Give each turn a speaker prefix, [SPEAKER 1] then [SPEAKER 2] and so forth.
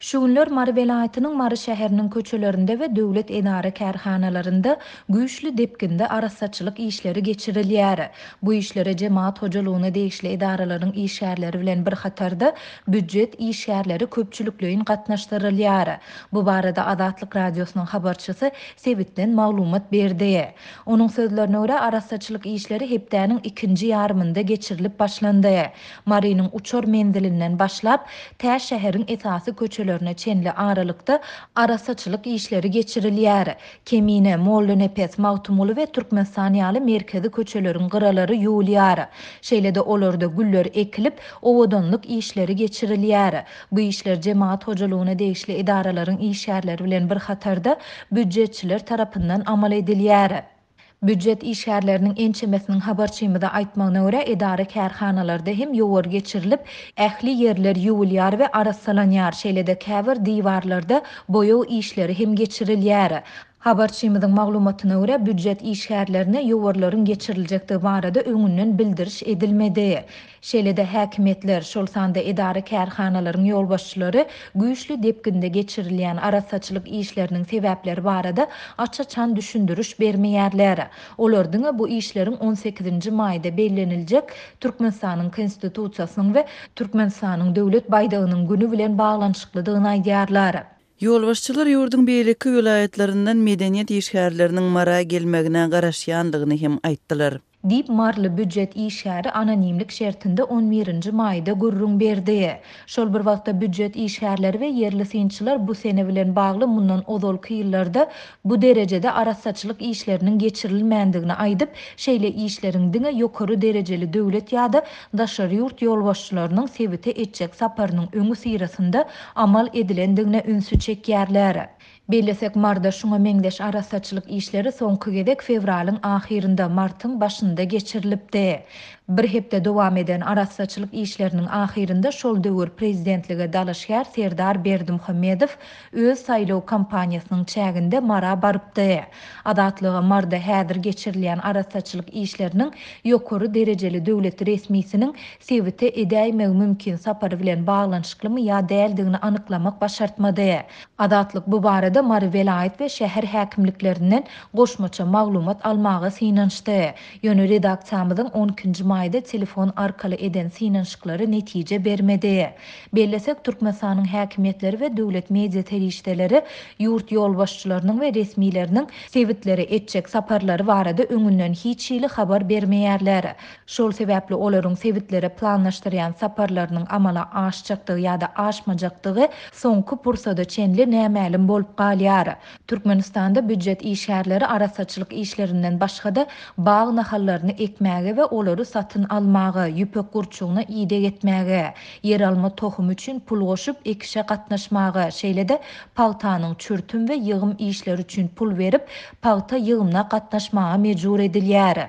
[SPEAKER 1] Şu günler Marbelayatynyň Mary şäheriniň köçelerinde we döwlet eneeri kärhanalarynda güýçlü depginde arassaçylyk işleri geçirilýär. Bu işlere cemaat hojalygyna degişli edaralaryň iş bilen bir hatarda buýdžet iş şeýrleri köpçülükläýin Bu barada Adatlyk radiosynyň habarçysy Sebitden maglumat berdi. Onuň sözlerine görä arassaçylyk işleri hepdeniň ikinci ýarmynynda geçirilip başlandy. Marinin uçor mendilinden başlap tä şäheriniň etihasy köç köçelerine çenli aralıkta arasaçılık işleri geçiriliyari. Kemine, Mollu, Nepes, Mahtumulu ve Türkmenistaniyalı merkezi köçelerin gıraları yuliyari. Şeyle de olurda güller ekilip ovodonluk işleri geçiriliyari. Bu işler cemaat hocalığına değişli idaraların işyerleri bilen bir hatarda büccetçiler tarafından amal ediliyari. Büdjet işgärlärining enchemesining habarçymyda aýtmagyna görä edara kärhanalarda hem ýowur geçirilip, ähli yerler ýuwulýar we arasalanýar, şeýle-de divarlarda diwarlarda boýaw işleri hem geçirilýär. Habarçymyň maglumatyna görä budjet işgärlerine ýowurlaryň geçiriljekdi barada öňünden bildiriş edilmedi. Şeýlede häkimetler, şol sanda edary kärhanalaryň ýolbaşçylary güýçli depkinde geçirilýän arassaçylyk işleriniň sebäpleri barada açça-çan düşündürüş bermeýärler. Olardyň bu işleriň 18-nji maýda belleniljek Türkmenistanyň konstitusiýasynyň we Türkmenistanyň döwlet baýdagynyň güni bilen baglanşyklydygyna ýarlary. Yolvaşçılar yurdun beylikki vilayetlerinden medeniyet işgərlərinin mara gelməgina qarashiyandıgını him aittilar. Dip marlı büdjet işəri anonimlik şertinde 11-nji maýda gurrun berdi. Şol bir wagtda büdjet işärleri we yerli synçylar bu sene bağlı bagly mundan ozol kyýyllarda bu derejede arassaçlyk işlərinin geçirilmändigini aýdyp, şeýle işleriň diňe ýokary derejeli döwlet ýa-da daşary ýurt ýolbaşçylarynyň sebite etjek saparynyň öňü amal edilendigine ünsü çekýärler. Bellesek marda şuňa meňdeş arasaçlyk işleri soňky gedek fevralyň ahirinde martyň başynda geçirilipdi. Bir hepde dowam eden arasaçlyk işleriniň ahirinde şol döwür prezidentlige dalaşýar Serdar Berdimhamedow öz saylo kampaniýasynyň çäginde mara barypdy. Adatlygy marda häzir geçirilýän arasaçlyk işleriniň yokoru dereceli döwlet resmisinin sevite edäýmek mümkin sapary bilen baglanyşyklymy ýa däldigini anyklamak başartmady. Adatlyk bu barada hakkında Marvel ait ve şehir hakimliklerinden koşmaça maglumat almağa sinançtı. Yönü redaktamızın 10. mayda telefon arkalı eden sinanşıkları netice bermedi. Bellesek Türkmenistanyň hakimiyetleri ve döwlet medya terişteleri yurt yolbaşçılarının ve resmilerinin sevitleri etçek saparları var arada hiçili hiç xabar bermeyerler. Şol sebäpli oların sevitleri planlaştırayan saparlarının amala aşçaktığı ya da aşmacaktığı sonku pursada çenli nəməlim bolpka. Baliara, Türkmenistanda büccet işərləri ara saçılıq işlərindən başqada bağ nahallarını ekməgə və oları satın almağə, yüpök qurçuğuna iyidə getməgə, yer alma toxum üçün pul qoşub ekişe qatnaşmağə, şeylə də paltanın çürtüm və yığım işlər üçün pul verib, palta yığımına qatnaşmağa mecur EDILIYARI.